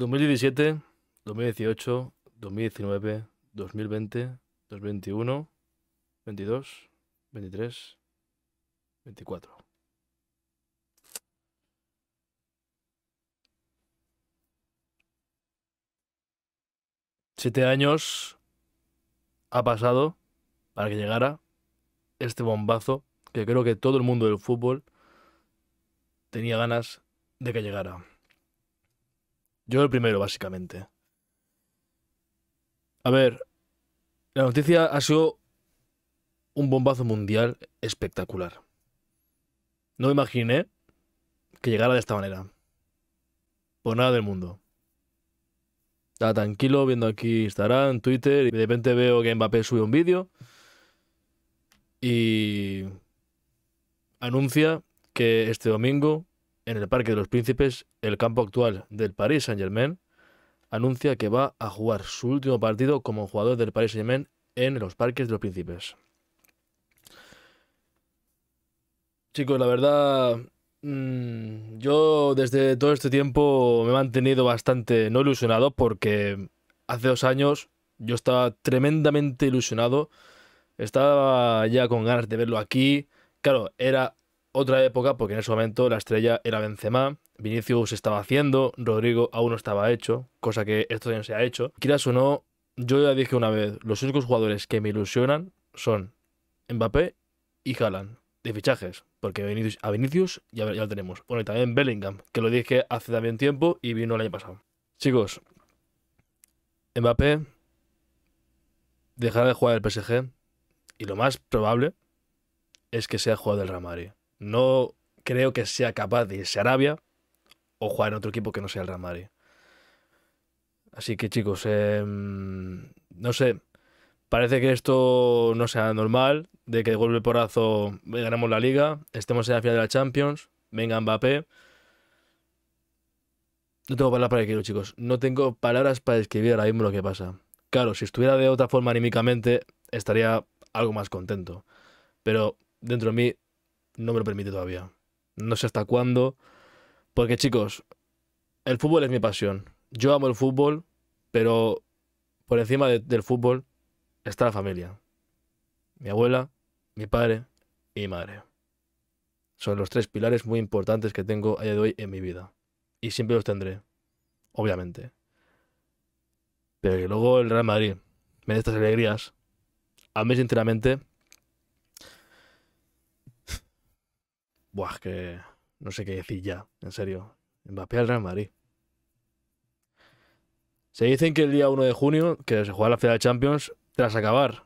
2017, 2018, 2019, 2020, 2021, 22, 23, 24. Siete años ha pasado para que llegara este bombazo que creo que todo el mundo del fútbol tenía ganas de que llegara. Yo el primero, básicamente. A ver, la noticia ha sido un bombazo mundial espectacular. No imaginé que llegara de esta manera. Por nada del mundo. Estaba tranquilo viendo aquí Instagram, Twitter, y de repente veo que Mbappé sube un vídeo y anuncia que este domingo en el Parque de los Príncipes, el campo actual del Paris Saint-Germain, anuncia que va a jugar su último partido como jugador del Paris Saint-Germain en los Parques de los Príncipes. Chicos, la verdad, mm, yo desde todo este tiempo me he mantenido bastante no ilusionado porque hace dos años yo estaba tremendamente ilusionado, estaba ya con ganas de verlo aquí. Claro, era otra época, porque en ese momento la estrella era Benzema, Vinicius estaba haciendo, Rodrigo aún no estaba hecho, cosa que esto ya se ha hecho. Quieras o no, yo ya dije una vez, los únicos jugadores que me ilusionan son Mbappé y Jalan de fichajes, porque a Vinicius ya, ya lo tenemos. Bueno, y también Bellingham, que lo dije hace también tiempo y vino el año pasado. Chicos, Mbappé dejará de jugar el PSG y lo más probable es que sea jugador del Real Madrid. No creo que sea capaz de irse a Arabia o jugar en otro equipo que no sea el Real Madrid. Así que chicos, em, no sé, parece que esto no sea normal, de que de golpe porazo ganemos la liga, estemos en la final de la Champions, venga Mbappé. No tengo palabras para escribir, chicos. No tengo palabras para describir ahora mismo lo que pasa. Claro, si estuviera de otra forma anímicamente, estaría algo más contento. Pero dentro de mí no me lo permite todavía. No sé hasta cuándo. Porque chicos, el fútbol es mi pasión. Yo amo el fútbol, pero por encima del fútbol está la familia. Mi abuela, mi padre y mi madre. Son los tres pilares muy importantes que tengo a día de hoy en mi vida. Y siempre los tendré, obviamente. Pero que luego el Real Madrid me dé estas alegrías, a mí sinceramente Buah, que no sé qué decir ya, en serio. Mbappé al Real Madrid. Se dicen que el día 1 de junio, que se juega la final de Champions, tras acabar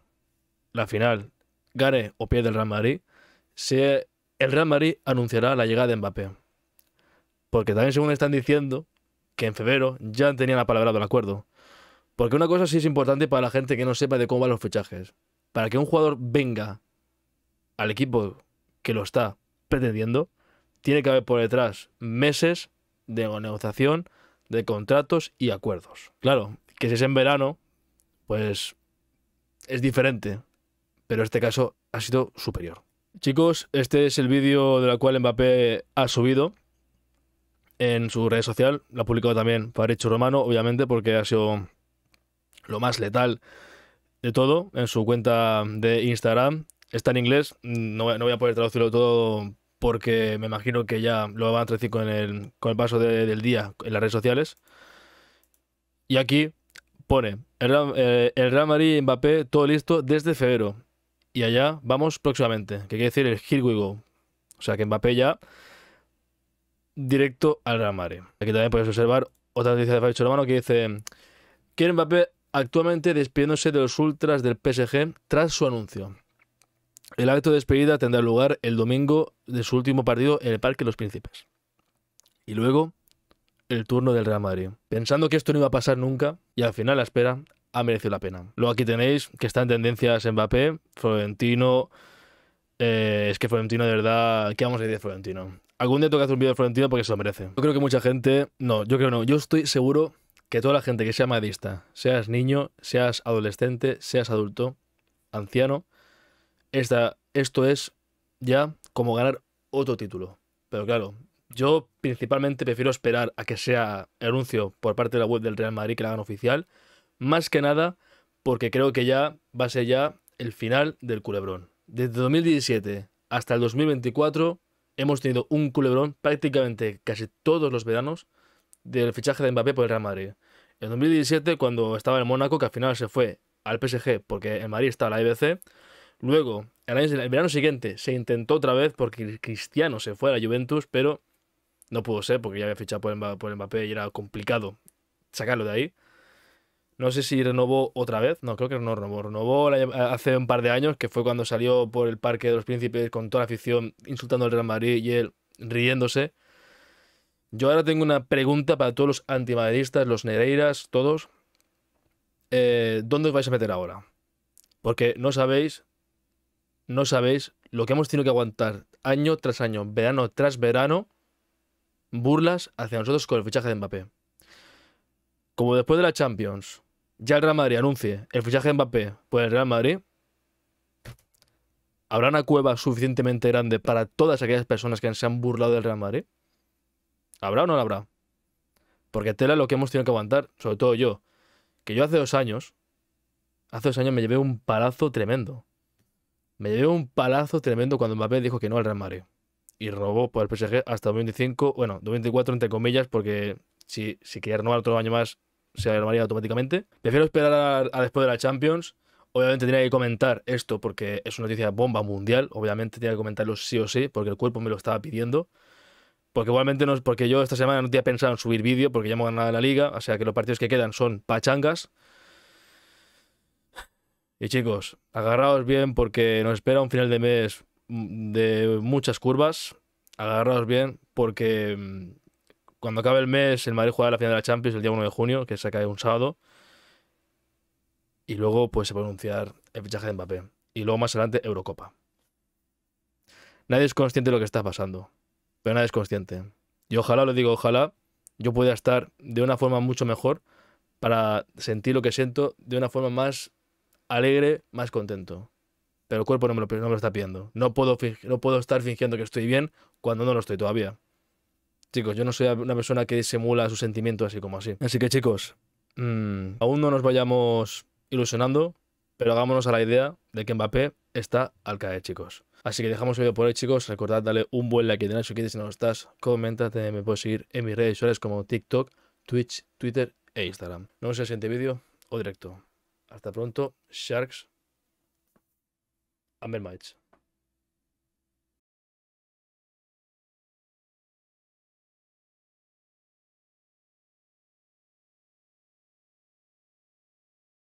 la final, Gare o pierde el Real Madrid, se, el Real Madrid anunciará la llegada de Mbappé. Porque también según están diciendo que en febrero ya tenían la palabra del acuerdo. Porque una cosa sí es importante para la gente que no sepa de cómo van los fichajes. Para que un jugador venga al equipo que lo está pretendiendo, tiene que haber por detrás meses de negociación, de contratos y acuerdos. Claro, que si es en verano, pues es diferente, pero este caso ha sido superior. Chicos, este es el vídeo de la cual Mbappé ha subido en su red social, lo ha publicado también hecho Romano, obviamente, porque ha sido lo más letal de todo en su cuenta de Instagram. Está en inglés, no voy a poder traducirlo todo porque me imagino que ya lo van a traducir con el, paso del día en las redes sociales. Y aquí pone, el Ramari, eh, y Mbappé, todo listo desde febrero. Y allá vamos próximamente, que quiere decir el Here Go. O sea que Mbappé ya directo al Real Aquí también puedes observar otra noticia de Fabio Romano que dice, quiere Mbappé actualmente despidiéndose de los ultras del PSG tras su anuncio. El acto de despedida tendrá lugar el domingo de su último partido en el Parque Los Príncipes. Y luego, el turno del Real Madrid. Pensando que esto no iba a pasar nunca, y al final la espera ha merecido la pena. Luego aquí tenéis que está en tendencias Mbappé, Florentino. Eh, es que Florentino, de verdad, ¿qué vamos a decir de Florentino? Algún día tengo que hacer un vídeo de Florentino porque se lo merece. Yo creo que mucha gente. No, yo creo no. Yo estoy seguro que toda la gente que sea madista, seas niño, seas adolescente, seas adulto, anciano, esto es ya como ganar otro título. Pero claro, yo principalmente prefiero esperar a que sea el anuncio por parte de la web del Real Madrid que la hagan oficial, más que nada porque creo que ya va a ser ya el final del culebrón. Desde 2017 hasta el 2024 hemos tenido un culebrón prácticamente casi todos los veranos del fichaje de Mbappé por el Real Madrid. En 2017, cuando estaba en Mónaco, que al final se fue al PSG porque en Madrid estaba la IBC, e Luego, el, el verano siguiente se intentó otra vez porque Cristiano se fue a la Juventus, pero no pudo ser porque ya había fichado por, el Mbappé y era complicado sacarlo de ahí. No sé si renovó otra vez, no, creo que no renovó. Renovó hace un par de años, que fue cuando salió por el Parque de los Príncipes con toda la afición insultando al Real Madrid y él riéndose. Yo ahora tengo una pregunta para todos los antimadridistas, los Nereiras, todos. Eh, ¿Dónde os vais a meter ahora? Porque no sabéis no sabéis lo que hemos tenido que aguantar año tras año, verano tras verano, burlas hacia nosotros con el fichaje de Mbappé. Como después de la Champions, ya el Real Madrid anuncie el fichaje de Mbappé por el Real Madrid, ¿habrá una cueva suficientemente grande para todas aquellas personas que se han burlado del Real Madrid? ¿Habrá o no la habrá? Porque tela lo que hemos tenido que aguantar, sobre todo yo, que yo hace dos años, hace dos años me llevé un palazo tremendo. Me llevé un palazo tremendo cuando Mbappé dijo que no al Real Madrid. Y robó por el PSG hasta 2025, bueno, 2024 entre comillas, porque si, si quería renovar otro año más, se renovaría automáticamente. Prefiero esperar a, después de la Champions. Obviamente tenía que comentar esto porque es una noticia bomba mundial. Obviamente tenía que comentarlo sí o sí, porque el cuerpo me lo estaba pidiendo. Porque igualmente no, porque yo esta semana no tenía pensado en subir vídeo porque ya hemos ganado la liga. O sea que los partidos que quedan son pachangas. Y chicos, agarraos bien porque nos espera un final de mes mm, de muchas curvas. Agarraos bien porque mm, cuando acabe el mes el Madrid juega la final de la Champions el día 1 de junio, que se cae un sábado. Y luego pues se va a anunciar el fichaje de Mbappé. Y luego más adelante Eurocopa. Nadie es consciente de lo que está pasando. Pero nadie es consciente. Y ojalá, lo digo, ojalá yo pueda estar de una forma mucho mejor para sentir lo que siento de una forma más alegre, más contento. Pero el cuerpo no me lo, lo está pidiendo. No puedo, no puedo estar fingiendo que estoy bien cuando no lo estoy todavía. Chicos, yo no soy una persona que disimula sus sentimientos así como así. Así que chicos, mm, aún no nos vayamos ilusionando, pero hagámonos a la idea de que Mbappé está al caer, chicos. Así que dejamos el vídeo por hoy, chicos. Recordad darle un buen like y si si no lo estás. Coméntate, me puedes seguir en mis redes sociales como TikTok, Twitch, Twitter e Instagram. Nos vemos en el siguiente vídeo o directo. Hasta pronto, Sharks. Amber Mites.